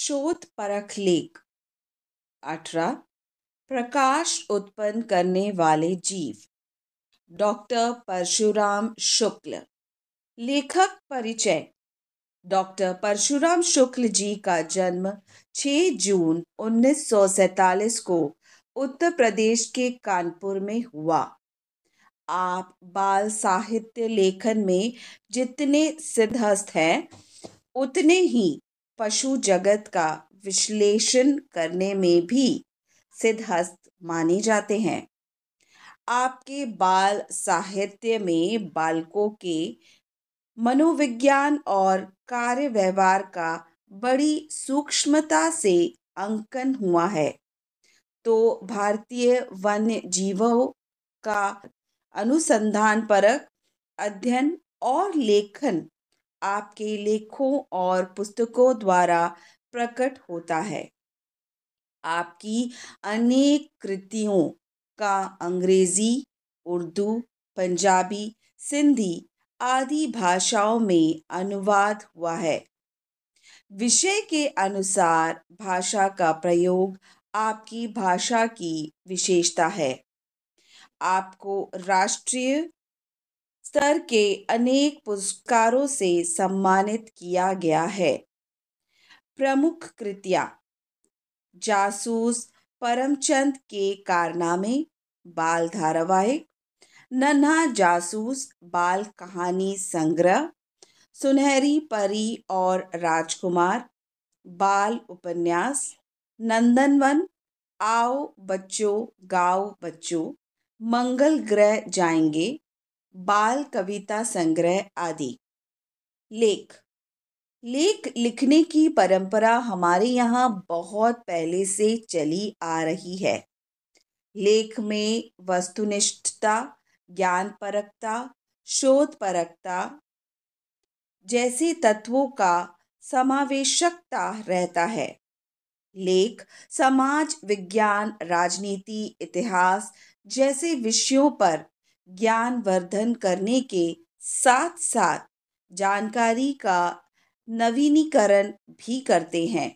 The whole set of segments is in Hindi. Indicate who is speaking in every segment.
Speaker 1: शोध परख लेख अठारह प्रकाश उत्पन्न करने वाले जीव डॉक्टर परशुराम शुक्ल लेखक परिचय डॉक्टर परशुराम शुक्ल जी का जन्म 6 जून 1947 को उत्तर प्रदेश के कानपुर में हुआ आप बाल साहित्य लेखन में जितने सिद्धस्त हैं उतने ही पशु जगत का विश्लेषण करने में भी सिद्धहस्त माने जाते हैं आपके बाल साहित्य में बालकों के मनोविज्ञान और कार्य व्यवहार का बड़ी सूक्ष्मता से अंकन हुआ है तो भारतीय वन्य जीवों का अनुसंधान परक अध्ययन और लेखन आपके लेखों और पुस्तकों द्वारा प्रकट होता है आपकी अनेक कृतियों का अंग्रेजी उर्दू पंजाबी सिंधी आदि भाषाओं में अनुवाद हुआ है विषय के अनुसार भाषा का प्रयोग आपकी भाषा की विशेषता है आपको राष्ट्रीय स्तर के अनेक पुरस्कारों से सम्मानित किया गया है प्रमुख कृतियां जासूस परमचंद के कारनामे बाल धारावाहिक नन्हा जासूस बाल कहानी संग्रह सुनहरी परी और राजकुमार बाल उपन्यास नंदनवन आओ बच्चों गाओ बच्चों मंगल ग्रह जाएंगे बाल कविता संग्रह आदि लेख लेख लिखने की परंपरा हमारे यहाँ बहुत पहले से चली आ रही है लेख में वस्तुनिष्ठता ज्ञान परकता शोध परकता जैसे तत्वों का समावेशकता रहता है लेख समाज विज्ञान राजनीति इतिहास जैसे विषयों पर ज्ञान वर्धन करने के साथ साथ जानकारी का नवीनीकरण भी करते हैं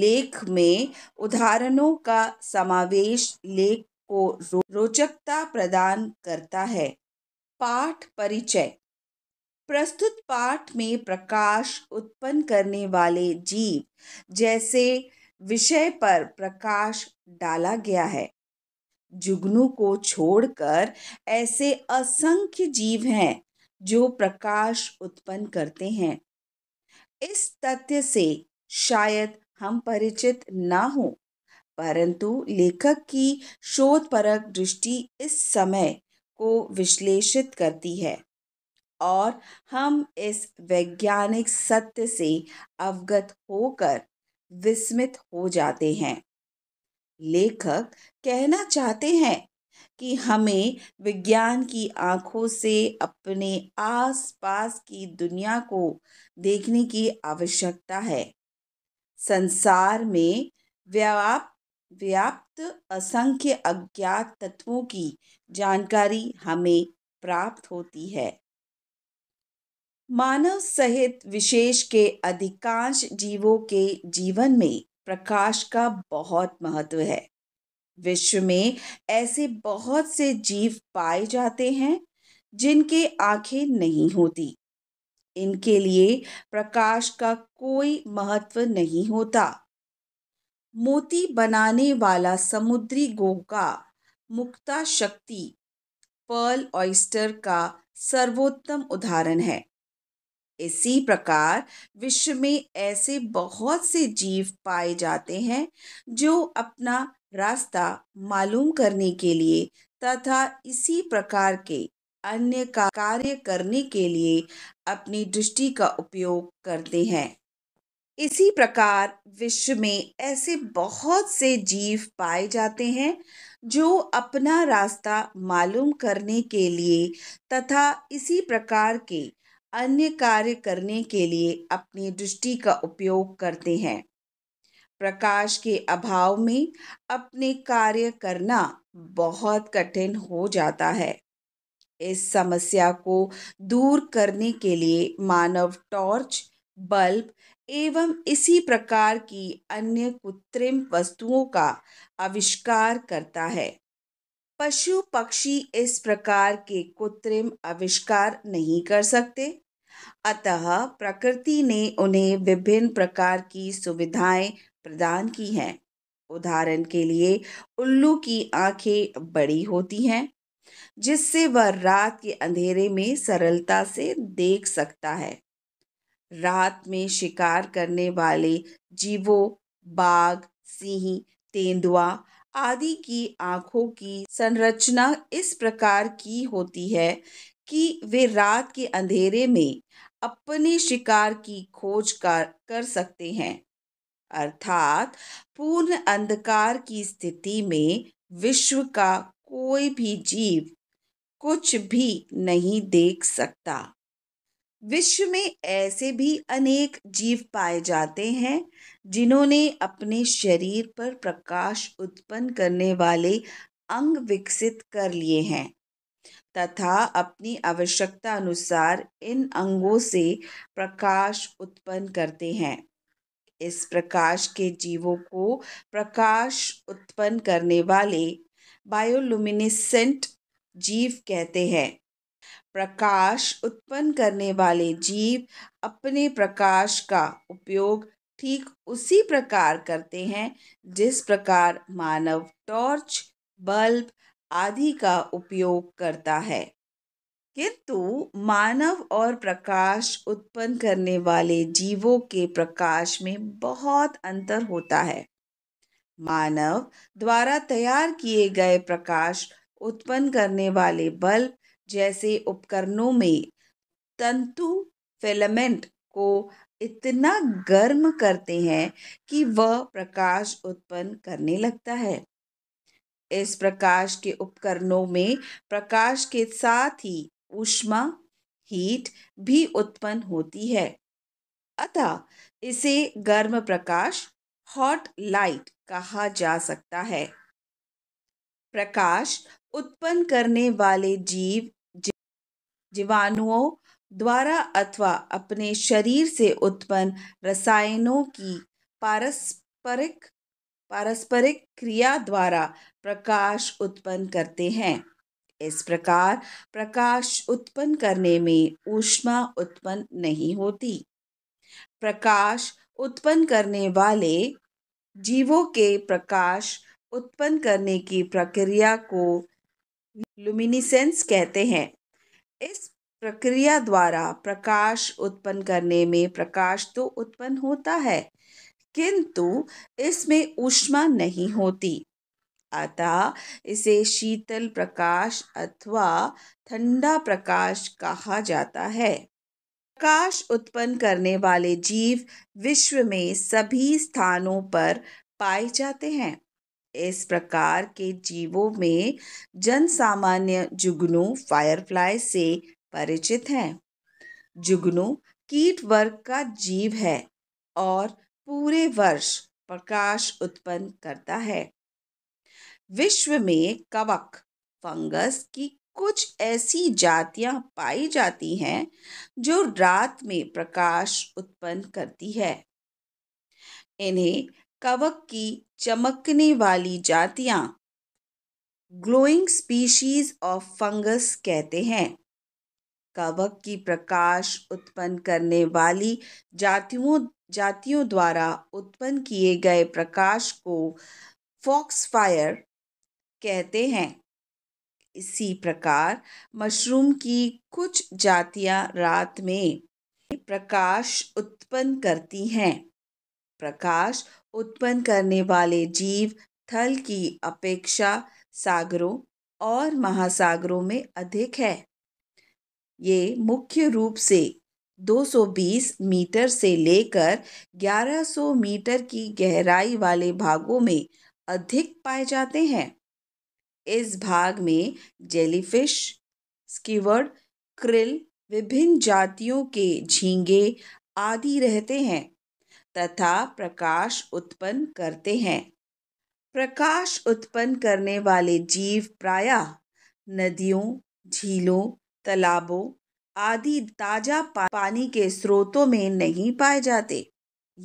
Speaker 1: लेख में उदाहरणों का समावेश लेख को रो, रोचकता प्रदान करता है पाठ परिचय प्रस्तुत पाठ में प्रकाश उत्पन्न करने वाले जीव जैसे विषय पर प्रकाश डाला गया है जुगनू को छोड़कर ऐसे असंख्य जीव हैं जो प्रकाश उत्पन्न करते हैं इस तथ्य से शायद हम परिचित ना हो परंतु लेखक की शोधपरक दृष्टि इस समय को विश्लेषित करती है और हम इस वैज्ञानिक सत्य से अवगत होकर विस्मित हो जाते हैं लेखक कहना चाहते हैं कि हमें विज्ञान की आंखों से अपने आसपास की दुनिया को देखने की आवश्यकता है संसार में व्याप व्याप्त असंख्य अज्ञात तत्वों की जानकारी हमें प्राप्त होती है मानव सहित विशेष के अधिकांश जीवों के जीवन में प्रकाश का बहुत महत्व है विश्व में ऐसे बहुत से जीव पाए जाते हैं जिनके आंखें नहीं होती इनके लिए प्रकाश का कोई महत्व नहीं होता मोती बनाने वाला समुद्री गोका मुक्ता शक्ति पर्ल ऑयस्टर का सर्वोत्तम उदाहरण है इसी प्रकार विश्व में ऐसे बहुत से जीव पाए जाते हैं जो अपना रास्ता मालूम करने के लिए तथा इसी प्रकार के अन्य का कार्य करने के लिए अपनी दृष्टि का उपयोग करते हैं इसी प्रकार विश्व में ऐसे बहुत से जीव पाए जाते हैं जो अपना रास्ता मालूम करने के लिए तथा इसी प्रकार के अन्य कार्य करने के लिए अपनी दृष्टि का उपयोग करते हैं प्रकाश के अभाव में अपने कार्य करना बहुत कठिन हो जाता है इस समस्या को दूर करने के लिए मानव टॉर्च बल्ब एवं इसी प्रकार की अन्य कृत्रिम वस्तुओं का आविष्कार करता है पशु पक्षी इस प्रकार के कृत्रिम आविष्कार नहीं कर सकते अतः प्रकृति ने उन्हें विभिन्न प्रकार की सुविधाएं प्रदान की हैं उदाहरण के लिए उल्लू की आंखें बड़ी होती हैं जिससे वह रात के अंधेरे में सरलता से देख सकता है रात में शिकार करने वाले जीवों बाघ सिंह तेंदुआ आदि की आंखों की संरचना इस प्रकार की होती है कि वे रात के अंधेरे में अपने शिकार की खोज कर कर सकते हैं अर्थात पूर्ण अंधकार की स्थिति में विश्व का कोई भी जीव कुछ भी नहीं देख सकता विश्व में ऐसे भी अनेक जीव पाए जाते हैं जिन्होंने अपने शरीर पर प्रकाश उत्पन्न करने वाले अंग विकसित कर लिए हैं तथा अपनी आवश्यकता अनुसार इन अंगों से प्रकाश उत्पन्न करते हैं इस प्रकाश के जीवों को प्रकाश उत्पन्न करने वाले बायोलुमिनेसेंट जीव कहते हैं प्रकाश उत्पन्न करने वाले जीव अपने प्रकाश का उपयोग ठीक उसी प्रकार करते हैं जिस प्रकार मानव टॉर्च बल्ब आदि का उपयोग करता है किंतु मानव और प्रकाश उत्पन्न करने वाले जीवों के प्रकाश में बहुत अंतर होता है मानव द्वारा तैयार किए गए प्रकाश उत्पन्न करने वाले बल्ब जैसे उपकरणों में तंतु फिलामेंट को इतना गर्म करते हैं कि वह प्रकाश उत्पन्न करने लगता है इस प्रकाश के उपकरणों में प्रकाश के साथ ही ऊष्मा हीट भी उत्पन्न होती है अतः इसे गर्म प्रकाश हॉट लाइट कहा जा सकता है प्रकाश उत्पन्न करने वाले जीव जीवाणुओं द्वारा अथवा अपने शरीर से उत्पन्न रसायनों की पारस्परिक पारस्परिक क्रिया द्वारा प्रकाश उत्पन्न करते हैं इस प्रकार प्रकाश उत्पन्न करने में ऊष्मा उत्पन्न नहीं होती प्रकाश उत्पन्न करने वाले जीवों के प्रकाश उत्पन्न करने की प्रक्रिया को लुमिनिसेंस कहते हैं इस प्रक्रिया द्वारा प्रकाश उत्पन्न करने में प्रकाश तो उत्पन्न होता है किंतु इसमें ऊष्मा नहीं होती अतः इसे शीतल प्रकाश अथवा ठंडा प्रकाश कहा जाता है प्रकाश उत्पन्न करने वाले जीव विश्व में सभी स्थानों पर पाए जाते हैं इस प्रकार के जीवों में जन सामान्य जुगनू फायरफ्लाई से परिचित हैं जुगनू कीट वर्ग का जीव है और पूरे वर्ष प्रकाश उत्पन्न करता है विश्व में कवक फंगस की कुछ ऐसी जातियां पाई जाती हैं जो रात में प्रकाश उत्पन्न करती है इन्हें कवक की चमकने वाली जातियां ग्लोइंग स्पीशीज ऑफ फंगस कहते हैं कवक की प्रकाश उत्पन्न करने वाली जातियों जातियों द्वारा उत्पन्न किए गए प्रकाश को फॉक्सफायर कहते हैं इसी प्रकार मशरूम की कुछ जातियां रात में प्रकाश उत्पन्न करती हैं प्रकाश उत्पन्न करने वाले जीव थल की अपेक्षा सागरों और महासागरों में अधिक है ये मुख्य रूप से 220 मीटर से लेकर 1100 मीटर की गहराई वाले भागों में अधिक पाए जाते हैं इस भाग में जेलीफिश स्कीवर्ड क्रिल विभिन्न जातियों के झींगे आदि रहते हैं तथा प्रकाश उत्पन्न करते हैं प्रकाश उत्पन्न करने वाले जीव प्रायः नदियों झीलों तालाबों आदि ताज़ा पानी के स्रोतों में नहीं पाए जाते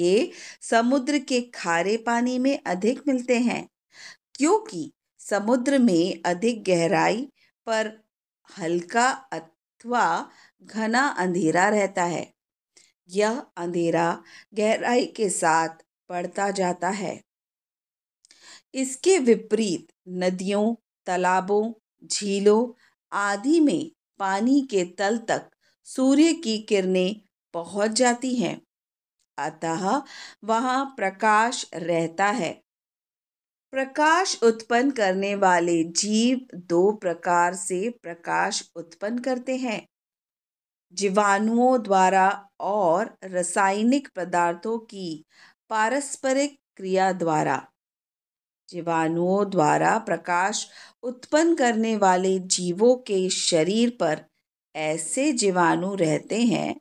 Speaker 1: ये समुद्र के खारे पानी में अधिक मिलते हैं क्योंकि समुद्र में अधिक गहराई पर हल्का अथवा घना अंधेरा रहता है यह अंधेरा गहराई के साथ बढ़ता जाता है इसके विपरीत नदियों तालाबों झीलों आदि में पानी के तल तक सूर्य की किरणें पहुंच जाती हैं अतः वहां प्रकाश रहता है प्रकाश उत्पन्न करने वाले जीव दो प्रकार से प्रकाश उत्पन्न करते हैं जीवाणुओं द्वारा और रासायनिक पदार्थों की पारस्परिक क्रिया द्वारा जीवाणुओं द्वारा प्रकाश उत्पन्न करने वाले जीवों के शरीर पर ऐसे जीवाणु रहते हैं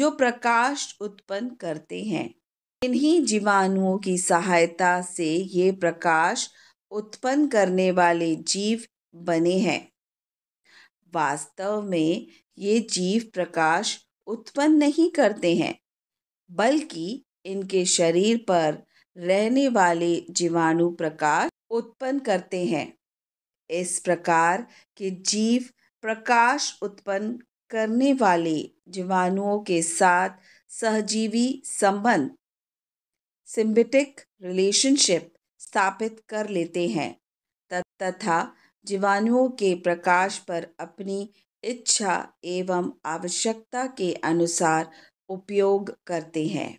Speaker 1: जो प्रकाश उत्पन्न करते हैं इन्हीं जीवाणुओं की सहायता से ये प्रकाश उत्पन्न करने वाले जीव बने हैं वास्तव में ये जीव प्रकाश उत्पन्न नहीं करते हैं बल्कि इनके शरीर पर रहने वाले जीवाणु प्रकाश उत्पन्न करते हैं इस प्रकार के जीव प्रकाश उत्पन्न करने वाले जीवाणुओं के साथ सहजीवी संबंध सिम्बिटिक रिलेशनशिप स्थापित कर लेते हैं तथा जीवाणुओं के प्रकाश पर अपनी इच्छा एवं आवश्यकता के अनुसार उपयोग करते हैं